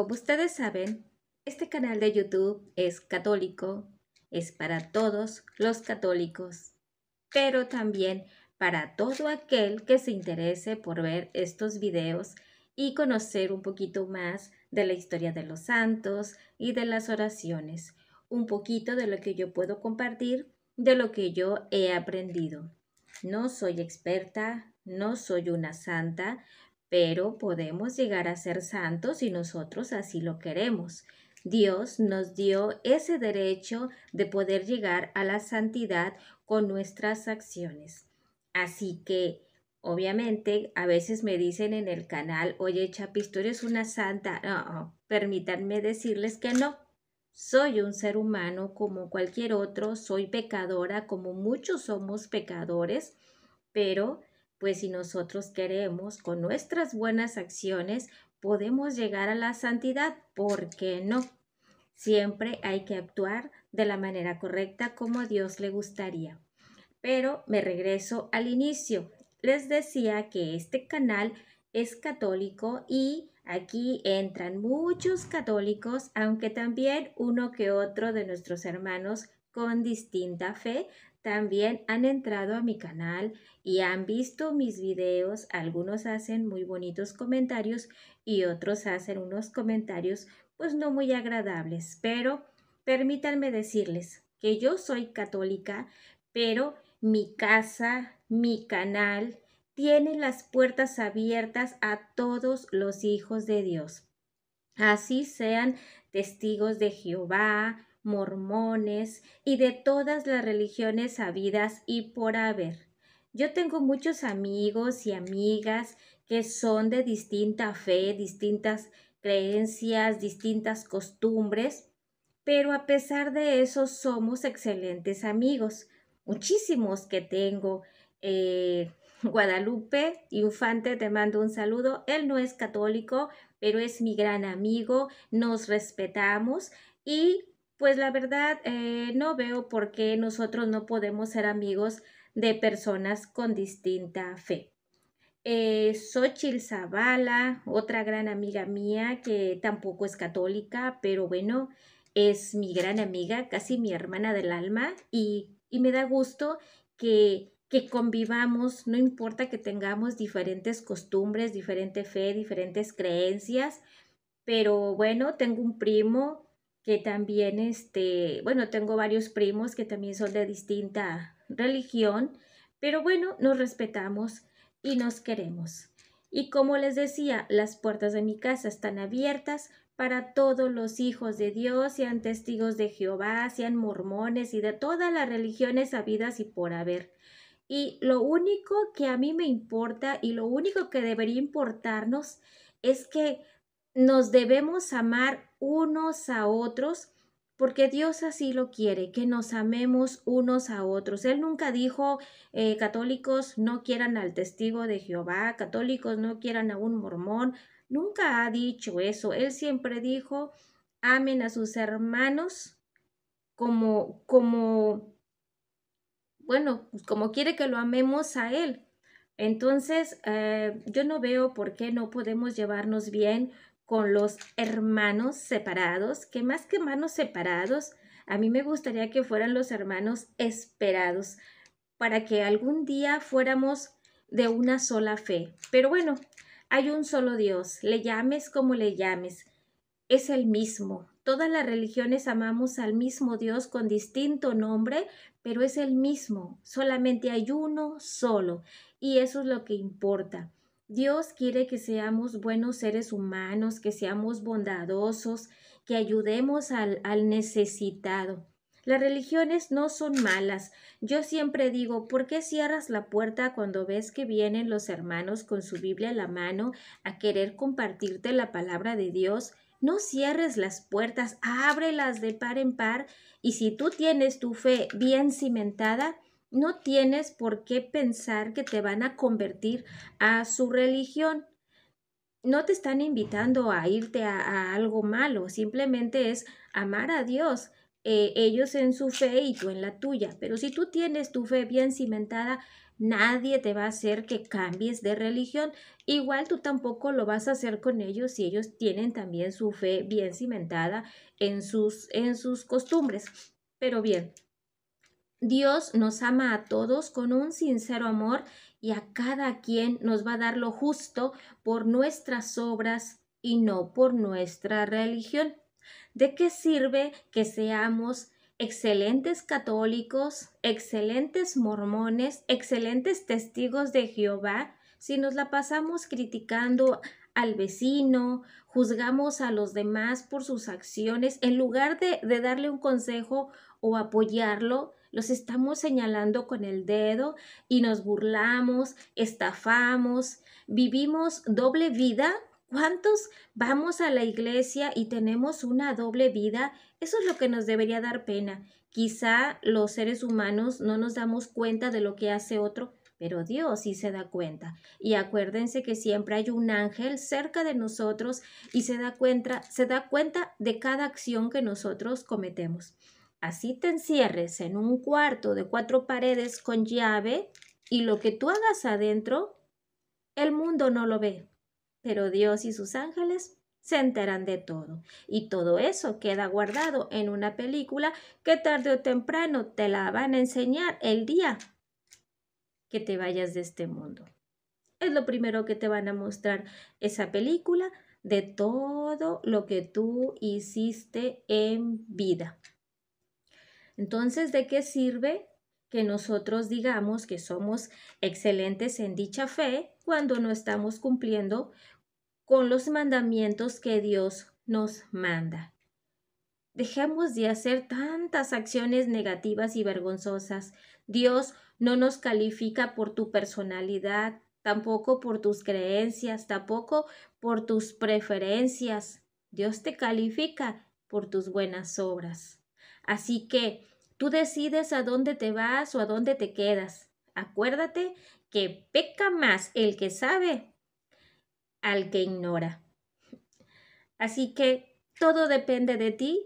Como ustedes saben, este canal de YouTube es católico, es para todos los católicos, pero también para todo aquel que se interese por ver estos videos y conocer un poquito más de la historia de los santos y de las oraciones, un poquito de lo que yo puedo compartir, de lo que yo he aprendido. No soy experta, no soy una santa, pero podemos llegar a ser santos y nosotros así lo queremos. Dios nos dio ese derecho de poder llegar a la santidad con nuestras acciones. Así que, obviamente, a veces me dicen en el canal, oye, Chapis, tú eres una santa. permítanme decirles que no. Soy un ser humano como cualquier otro, soy pecadora como muchos somos pecadores, pero pues si nosotros queremos, con nuestras buenas acciones, podemos llegar a la santidad, ¿por qué no? Siempre hay que actuar de la manera correcta como a Dios le gustaría. Pero me regreso al inicio. Les decía que este canal es católico y aquí entran muchos católicos, aunque también uno que otro de nuestros hermanos con distinta fe también han entrado a mi canal y han visto mis videos. Algunos hacen muy bonitos comentarios y otros hacen unos comentarios pues no muy agradables. Pero permítanme decirles que yo soy católica, pero mi casa, mi canal, tiene las puertas abiertas a todos los hijos de Dios. Así sean testigos de Jehová, mormones y de todas las religiones habidas y por haber. Yo tengo muchos amigos y amigas que son de distinta fe, distintas creencias, distintas costumbres, pero a pesar de eso somos excelentes amigos. Muchísimos que tengo. Eh, Guadalupe Infante, te mando un saludo. Él no es católico, pero es mi gran amigo, nos respetamos y pues la verdad eh, no veo por qué nosotros no podemos ser amigos de personas con distinta fe. Eh, Zabala, otra gran amiga mía que tampoco es católica, pero bueno, es mi gran amiga, casi mi hermana del alma, y, me da gusto que, que convivamos, no importa que tengamos diferentes costumbres, diferente fe, diferentes creencias, pero bueno, tengo un primo que también, este, bueno, tengo varios primos que también son de distinta religión, pero bueno, nos respetamos y nos queremos. Y como les decía, las puertas de mi casa están abiertas para todos los hijos de Dios, sean testigos de Jehová, sean mormones y de todas las religiones habidas y por haber. Y lo único que a mí me importa y lo único que debería importarnos es que nos debemos amar unos a otros, porque Dios así lo quiere, que nos amemos unos a otros. Él nunca dijo, eh, católicos no quieran al testigo de Jehová, católicos no quieran a un mormón, nunca ha dicho eso. Él siempre dijo, amen a sus hermanos como, como, bueno, pues como quiere que lo amemos a Él. Entonces, eh, yo no veo por qué no podemos llevarnos bien con los hermanos separados, que más que hermanos separados, a mí me gustaría que fueran los hermanos esperados, para que algún día fuéramos de una sola fe. Pero bueno, hay un solo Dios, le llames como le llames, es el mismo. Todas las religiones amamos al mismo Dios con distinto nombre, pero es el mismo, solamente hay uno solo, y eso es lo que importa. Dios quiere que seamos buenos seres humanos, que seamos bondadosos, que ayudemos al, necesitado. Las religiones no son malas. Yo siempre digo, ¿por qué cierras la puerta cuando ves que vienen los hermanos con su Biblia a la mano a querer compartirte la palabra de Dios? No cierres las puertas, ábrelas de par en par y si tú tienes tu fe bien cimentada, no tienes por qué pensar que te van a convertir a su religión. No te están invitando a irte a, algo malo, simplemente es amar a Dios, eh, ellos en su fe y tú en la tuya. Pero si tú tienes tu fe bien cimentada, nadie te va a hacer que cambies de religión. Igual tú tampoco lo vas a hacer con ellos si ellos tienen también su fe bien cimentada en sus, en sus costumbres. Pero bien, Dios nos ama a todos con un sincero amor y a cada quien nos va a dar lo justo por nuestras obras y no por nuestra religión. ¿De qué sirve que seamos excelentes católicos, excelentes mormones, excelentes testigos de Jehová si nos la pasamos criticando al vecino, juzgamos a los demás por sus acciones, en lugar de, darle un consejo o apoyarlo, los estamos señalando con el dedo y nos burlamos, estafamos, vivimos doble vida. ¿Cuántos vamos a la iglesia y tenemos una doble vida? Eso es lo que nos debería dar pena. Quizá los seres humanos no nos damos cuenta de lo que hace otro, pero Dios sí se da cuenta. Y acuérdense que siempre hay un ángel cerca de nosotros y se da cuenta, se da cuenta de cada acción que nosotros cometemos así te encierres en un cuarto de cuatro paredes con llave y lo que tú hagas adentro, el mundo no lo ve, pero Dios y sus ángeles se enteran de todo. Y todo eso queda guardado en una película que tarde o temprano te la van a enseñar el día que te vayas de este mundo. Es lo primero que te van a mostrar esa película de todo lo que tú hiciste en vida. Entonces, ¿de qué sirve que nosotros digamos que somos excelentes en dicha fe cuando no estamos cumpliendo con los mandamientos que Dios nos manda? Dejemos de hacer tantas acciones negativas y vergonzosas. Dios no nos califica por tu personalidad, tampoco por tus creencias, tampoco por tus preferencias. Dios te califica por tus buenas obras. Así que Tú decides a dónde te vas o a dónde te quedas. Acuérdate que peca más el que sabe al que ignora. Así que todo depende de ti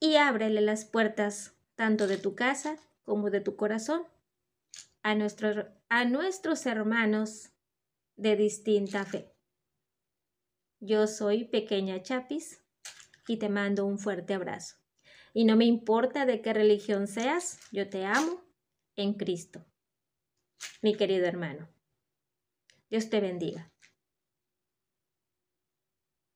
y ábrele las puertas tanto de tu casa como de tu corazón a, nuestros, a nuestros hermanos de distinta fe. Yo soy Pequeña Chapis y te mando un fuerte abrazo. Y no me importa de qué religión seas, yo te amo en Cristo. Mi querido hermano, Dios te bendiga.